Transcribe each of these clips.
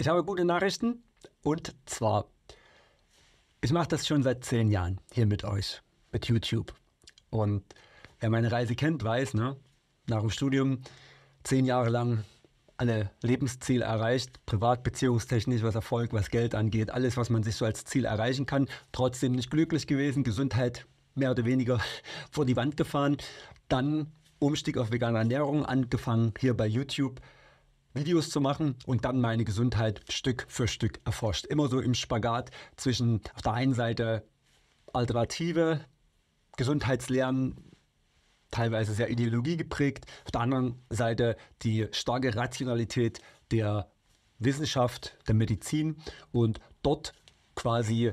Ich habe gute Nachrichten und zwar, ich mache das schon seit zehn Jahren hier mit euch, mit YouTube. Und wer meine Reise kennt, weiß, ne, nach dem Studium zehn Jahre lang alle Lebensziele erreicht, privat, beziehungstechnisch, was Erfolg, was Geld angeht, alles, was man sich so als Ziel erreichen kann, trotzdem nicht glücklich gewesen, Gesundheit mehr oder weniger vor die Wand gefahren, dann Umstieg auf vegane Ernährung angefangen, hier bei YouTube Videos zu machen und dann meine Gesundheit Stück für Stück erforscht. Immer so im Spagat zwischen auf der einen Seite alternative Gesundheitslernen, teilweise sehr Ideologie geprägt, auf der anderen Seite die starke Rationalität der Wissenschaft, der Medizin und dort quasi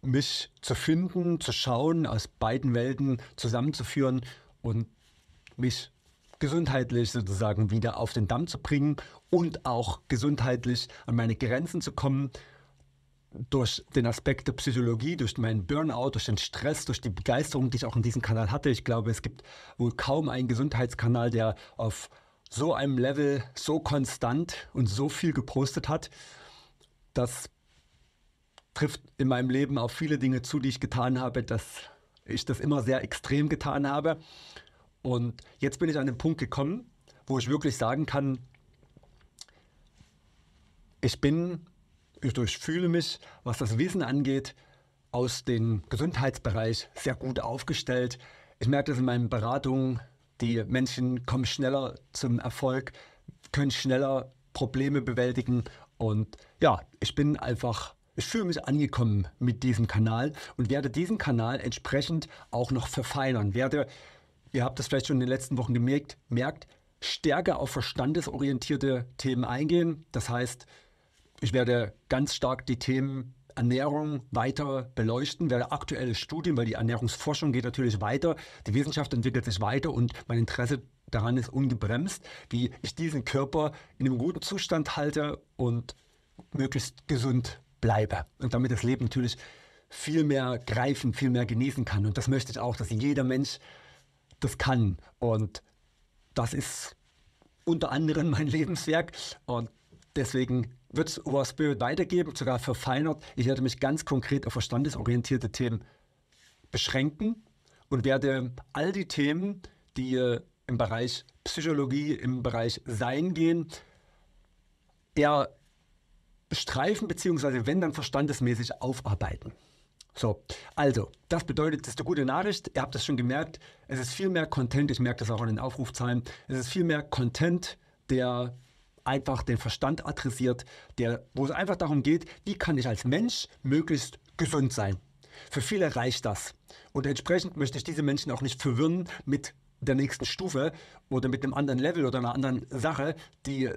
mich zu finden, zu schauen, aus beiden Welten zusammenzuführen und mich gesundheitlich sozusagen wieder auf den Damm zu bringen und auch gesundheitlich an meine Grenzen zu kommen durch den Aspekt der Psychologie, durch meinen Burnout, durch den Stress, durch die Begeisterung, die ich auch in diesem Kanal hatte. Ich glaube, es gibt wohl kaum einen Gesundheitskanal, der auf so einem Level so konstant und so viel gepostet hat. Das trifft in meinem Leben auf viele Dinge zu, die ich getan habe, dass ich das immer sehr extrem getan habe. Und jetzt bin ich an den Punkt gekommen, wo ich wirklich sagen kann, ich bin, ich durchfühle mich, was das Wissen angeht, aus dem Gesundheitsbereich sehr gut aufgestellt. Ich merke das in meinen Beratungen, die Menschen kommen schneller zum Erfolg, können schneller Probleme bewältigen und ja, ich bin einfach, ich fühle mich angekommen mit diesem Kanal und werde diesen Kanal entsprechend auch noch verfeinern, werde ihr habt das vielleicht schon in den letzten Wochen gemerkt, merkt, stärker auf verstandesorientierte Themen eingehen. Das heißt, ich werde ganz stark die Themen Ernährung weiter beleuchten, werde aktuelle Studien, weil die Ernährungsforschung geht natürlich weiter, die Wissenschaft entwickelt sich weiter und mein Interesse daran ist ungebremst, wie ich diesen Körper in einem guten Zustand halte und möglichst gesund bleibe und damit das Leben natürlich viel mehr greifen, viel mehr genießen kann. Und das möchte ich auch, dass jeder Mensch das kann. Und das ist unter anderem mein Lebenswerk. Und deswegen wird es Over Spirit weitergeben, sogar verfeinert. Ich werde mich ganz konkret auf verstandesorientierte Themen beschränken und werde all die Themen, die im Bereich Psychologie, im Bereich Sein gehen, eher bestreifen, beziehungsweise wenn dann verstandesmäßig aufarbeiten. So, also, das bedeutet, das ist eine gute Nachricht. Ihr habt das schon gemerkt. Es ist viel mehr Content. Ich merke das auch an den Aufrufzahlen. Es ist viel mehr Content, der einfach den Verstand adressiert, der, wo es einfach darum geht, wie kann ich als Mensch möglichst gesund sein. Für viele reicht das. Und entsprechend möchte ich diese Menschen auch nicht verwirren mit der nächsten Stufe oder mit einem anderen Level oder einer anderen Sache, die äh,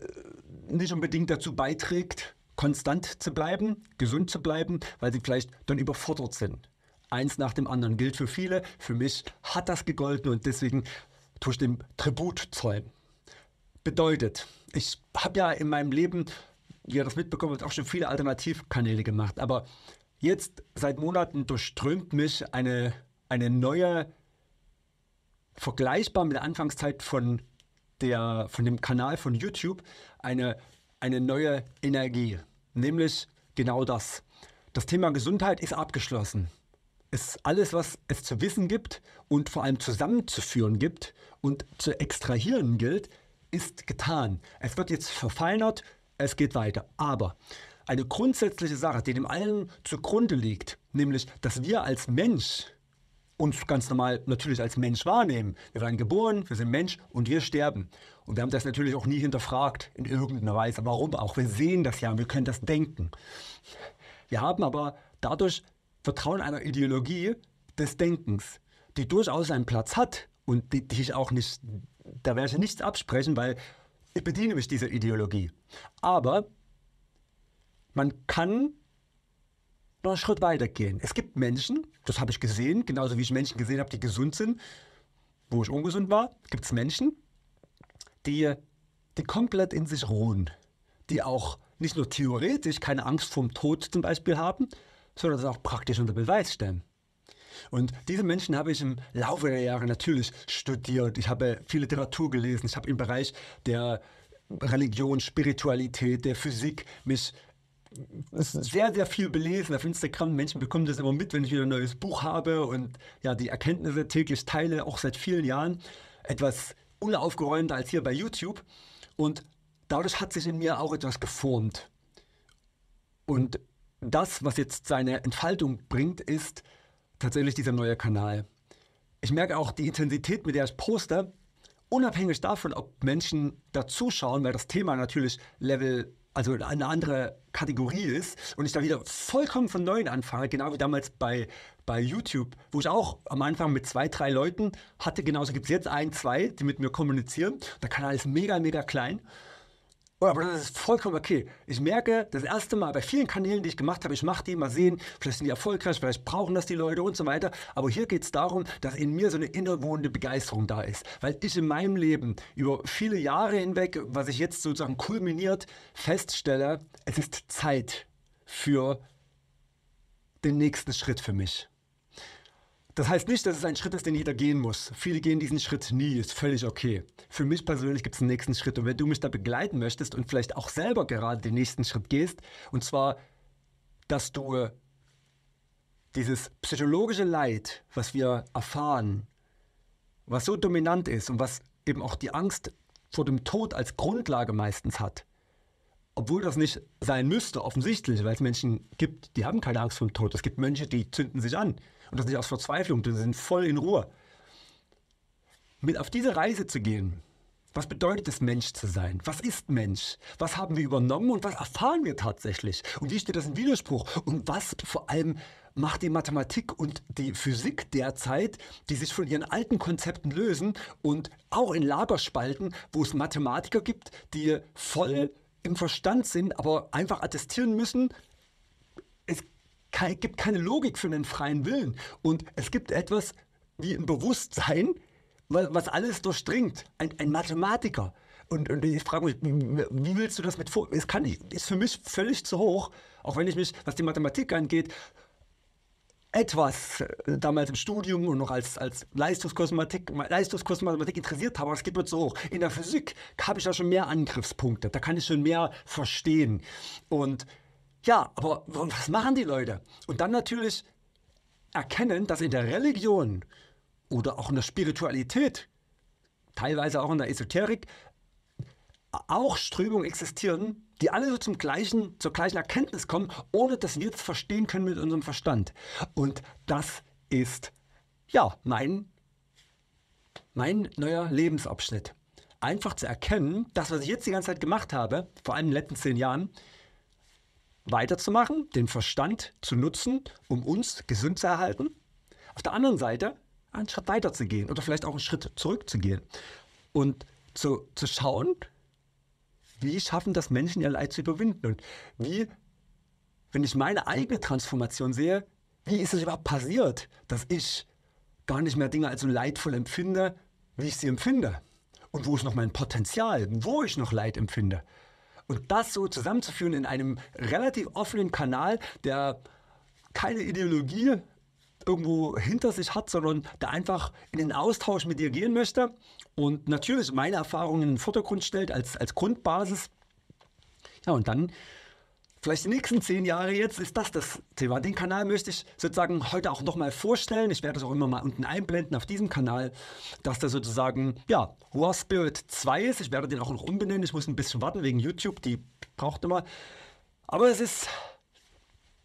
nicht unbedingt dazu beiträgt, konstant zu bleiben, gesund zu bleiben, weil sie vielleicht dann überfordert sind. Eins nach dem anderen gilt für viele. Für mich hat das gegolten und deswegen tue ich dem Tribut zollen. Bedeutet, ich habe ja in meinem Leben, wie ihr das mitbekommen habt, auch schon viele Alternativkanäle gemacht. Aber jetzt seit Monaten durchströmt mich eine, eine neue, vergleichbar mit der Anfangszeit von, der, von dem Kanal von YouTube, eine, eine neue Energie nämlich genau das. Das Thema Gesundheit ist abgeschlossen. Ist alles, was es zu wissen gibt und vor allem zusammenzuführen gibt und zu extrahieren gilt, ist getan. Es wird jetzt verfeinert, es geht weiter. Aber eine grundsätzliche Sache, die dem allen zugrunde liegt, nämlich, dass wir als Mensch uns ganz normal natürlich als Mensch wahrnehmen. Wir werden geboren, wir sind Mensch und wir sterben. Und wir haben das natürlich auch nie hinterfragt in irgendeiner Weise. Warum auch? Wir sehen das ja, wir können das denken. Wir haben aber dadurch Vertrauen einer Ideologie des Denkens, die durchaus einen Platz hat und die, die ich auch nicht, da werde ich nichts absprechen, weil ich bediene mich dieser Ideologie. Aber man kann noch einen Schritt weiter gehen. Es gibt Menschen, das habe ich gesehen, genauso wie ich Menschen gesehen habe, die gesund sind, wo ich ungesund war, gibt es Menschen, die, die komplett in sich ruhen, die auch nicht nur theoretisch keine Angst vorm Tod zum Beispiel haben, sondern das auch praktisch unter Beweis stellen. Und diese Menschen habe ich im Laufe der Jahre natürlich studiert. Ich habe viel Literatur gelesen. Ich habe im Bereich der Religion, Spiritualität, der Physik mich sehr, sehr viel belesen auf Instagram. Menschen bekommen das immer mit, wenn ich wieder ein neues Buch habe und ja, die Erkenntnisse täglich teile, auch seit vielen Jahren. Etwas unaufgeräumter als hier bei YouTube. Und dadurch hat sich in mir auch etwas geformt. Und das, was jetzt seine Entfaltung bringt, ist tatsächlich dieser neue Kanal. Ich merke auch die Intensität, mit der ich poste, unabhängig davon, ob Menschen dazuschauen, weil das Thema natürlich Level also eine andere Kategorie ist und ich da wieder vollkommen von Neuem anfange, genau wie damals bei, bei YouTube, wo ich auch am Anfang mit zwei, drei Leuten hatte, genauso gibt es jetzt ein, zwei, die mit mir kommunizieren. Der Kanal ist mega, mega klein. Oh, aber das ist vollkommen okay. Ich merke das erste Mal bei vielen Kanälen, die ich gemacht habe, ich mache die, mal sehen, vielleicht sind die erfolgreich, vielleicht brauchen das die Leute und so weiter. Aber hier geht es darum, dass in mir so eine innerwohnende Begeisterung da ist. Weil ich in meinem Leben über viele Jahre hinweg, was ich jetzt sozusagen kulminiert, feststelle, es ist Zeit für den nächsten Schritt für mich. Das heißt nicht, dass es ein Schritt ist, den jeder gehen muss. Viele gehen diesen Schritt nie, ist völlig okay. Für mich persönlich gibt es einen nächsten Schritt und wenn du mich da begleiten möchtest und vielleicht auch selber gerade den nächsten Schritt gehst, und zwar, dass du äh, dieses psychologische Leid, was wir erfahren, was so dominant ist und was eben auch die Angst vor dem Tod als Grundlage meistens hat, obwohl das nicht sein müsste, offensichtlich, weil es Menschen gibt, die haben keine Angst vor dem Tod. Es gibt Mönche, die zünden sich an. Und das nicht aus Verzweiflung, die sind voll in Ruhe. Mit auf diese Reise zu gehen, was bedeutet es, Mensch zu sein? Was ist Mensch? Was haben wir übernommen und was erfahren wir tatsächlich? Und wie steht das in Widerspruch? Und was vor allem macht die Mathematik und die Physik derzeit, die sich von ihren alten Konzepten lösen und auch in Lager spalten, wo es Mathematiker gibt, die voll im Verstand sind, aber einfach attestieren müssen, es gibt keine Logik für einen freien Willen. Und es gibt etwas wie ein Bewusstsein, was alles durchdringt. Ein, ein Mathematiker. Und, und, ich frage mich, wie willst du das mit vor? Es kann nicht, ist für mich völlig zu hoch, auch wenn ich mich, was die Mathematik angeht, etwas äh, damals im Studium und noch als, als Leistungskosmatik, Leistungskosmatik interessiert habe, aber es geht mir so hoch. In der Physik habe ich da schon mehr Angriffspunkte, da kann ich schon mehr verstehen. Und ja, aber was machen die Leute? Und dann natürlich erkennen, dass in der Religion oder auch in der Spiritualität, teilweise auch in der Esoterik, auch Strömungen existieren, die alle so zum gleichen, zur gleichen Erkenntnis kommen, ohne dass wir es verstehen können mit unserem Verstand. Und das ist ja mein, mein neuer Lebensabschnitt. Einfach zu erkennen, das, was ich jetzt die ganze Zeit gemacht habe, vor allem in den letzten zehn Jahren, weiterzumachen, den Verstand zu nutzen, um uns gesund zu erhalten. Auf der anderen Seite einen Schritt weiter zu gehen oder vielleicht auch einen Schritt zurückzugehen und zu, zu schauen, wie schaffen das Menschen, ihr Leid zu überwinden? Und wie, wenn ich meine eigene Transformation sehe, wie ist es überhaupt passiert, dass ich gar nicht mehr Dinge als so leidvoll empfinde, wie ich sie empfinde? Und wo ist noch mein Potenzial, wo ich noch Leid empfinde? Und das so zusammenzuführen in einem relativ offenen Kanal, der keine Ideologie irgendwo hinter sich hat, sondern der einfach in den Austausch mit dir gehen möchte und natürlich meine Erfahrungen in den Vordergrund stellt als, als Grundbasis. Ja, und dann vielleicht die nächsten zehn Jahre jetzt ist das das Thema. Den Kanal möchte ich sozusagen heute auch nochmal vorstellen. Ich werde es auch immer mal unten einblenden auf diesem Kanal, dass der sozusagen, ja, War Spirit 2 ist. Ich werde den auch noch umbenennen. Ich muss ein bisschen warten wegen YouTube, die braucht immer. Aber es ist,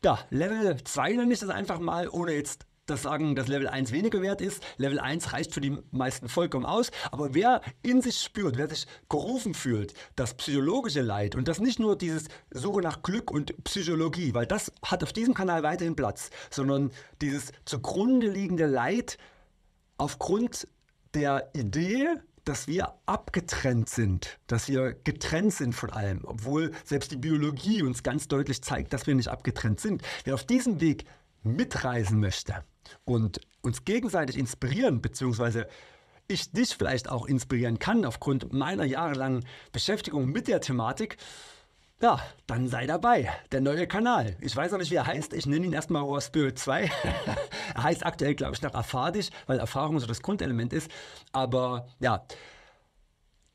ja, Level 2 nenne ich das einfach mal, ohne jetzt das sagen, dass Level 1 weniger wert ist. Level 1 reicht für die meisten vollkommen aus. Aber wer in sich spürt, wer sich gerufen fühlt, das psychologische Leid und das nicht nur dieses Suche nach Glück und Psychologie, weil das hat auf diesem Kanal weiterhin Platz, sondern dieses zugrunde liegende Leid aufgrund der Idee, dass wir abgetrennt sind, dass wir getrennt sind von allem, obwohl selbst die Biologie uns ganz deutlich zeigt, dass wir nicht abgetrennt sind. Wer auf diesem Weg mitreisen möchte und uns gegenseitig inspirieren, beziehungsweise ich dich vielleicht auch inspirieren kann aufgrund meiner jahrelangen Beschäftigung mit der Thematik, ja, dann sei dabei. Der neue Kanal. Ich weiß noch nicht, wie er heißt. Ich nenne ihn erstmal Raw Spirit 2. er heißt aktuell, glaube ich, noch Erfahrisch, weil Erfahrung so das Grundelement ist. Aber ja,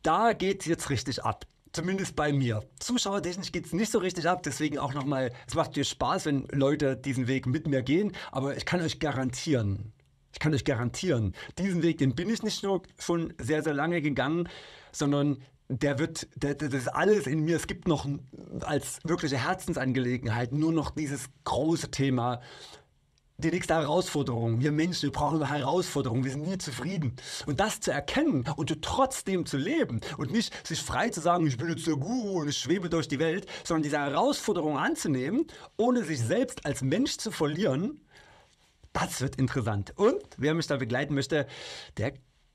da geht es jetzt richtig ab. Zumindest bei mir. Zuschauertechnisch geht es nicht so richtig ab, deswegen auch nochmal, es macht dir Spaß, wenn Leute diesen Weg mit mir gehen, aber ich kann euch garantieren, ich kann euch garantieren, diesen Weg, den bin ich nicht nur schon sehr, sehr lange gegangen, sondern der wird, der, das ist alles in mir. Es gibt noch als wirkliche Herzensangelegenheit nur noch dieses große Thema die nächste Herausforderung. Wir Menschen, wir brauchen immer Herausforderungen. Wir sind nie zufrieden. Und das zu erkennen und trotzdem zu leben und nicht sich frei zu sagen, ich bin jetzt der Guru und ich schwebe durch die Welt, sondern diese Herausforderung anzunehmen, ohne sich selbst als Mensch zu verlieren, das wird interessant. Und wer mich da begleiten möchte, der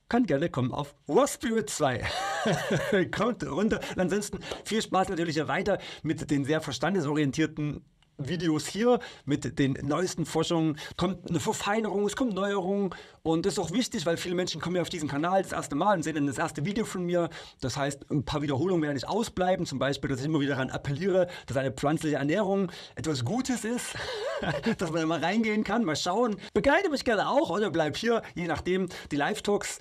kann gerne kommen auf War Spirit 2. Kommt runter. Und ansonsten viel Spaß natürlich weiter mit den sehr verstandesorientierten Videos hier mit den neuesten Forschungen, kommt eine Verfeinerung, es kommt Neuerungen und das ist auch wichtig, weil viele Menschen kommen ja auf diesen Kanal das erste Mal und sehen dann das erste Video von mir. Das heißt, ein paar Wiederholungen werden nicht ausbleiben, zum Beispiel, dass ich immer wieder daran appelliere, dass eine pflanzliche Ernährung etwas Gutes ist, dass man da mal reingehen kann, mal schauen. Begleite mich gerne auch oder bleib hier, je nachdem, die Live-Talks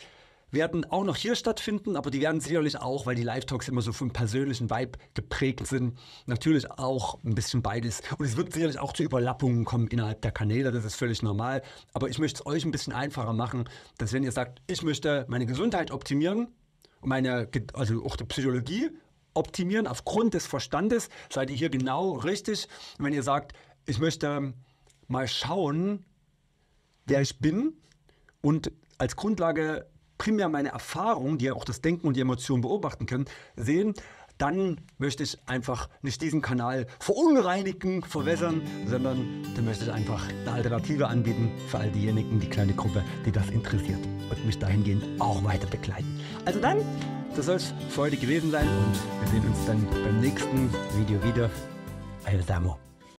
werden auch noch hier stattfinden, aber die werden sicherlich auch, weil die Live-Talks immer so vom persönlichen Vibe geprägt sind, natürlich auch ein bisschen beides. Und es wird sicherlich auch zu Überlappungen kommen innerhalb der Kanäle, das ist völlig normal. Aber ich möchte es euch ein bisschen einfacher machen, dass wenn ihr sagt, ich möchte meine Gesundheit optimieren, meine, also auch die Psychologie optimieren aufgrund des Verstandes, seid ihr hier genau richtig. Und wenn ihr sagt, ich möchte mal schauen, wer ich bin und als Grundlage primär meine Erfahrung, die ja auch das Denken und die Emotionen beobachten können, sehen, dann möchte ich einfach nicht diesen Kanal verunreinigen, verwässern, sondern dann möchte ich einfach eine Alternative anbieten für all diejenigen, die kleine Gruppe, die das interessiert und mich dahingehend auch weiter begleiten. Also dann, das soll es für heute gewesen sein und wir sehen uns dann beim nächsten Video wieder. Euer Samo.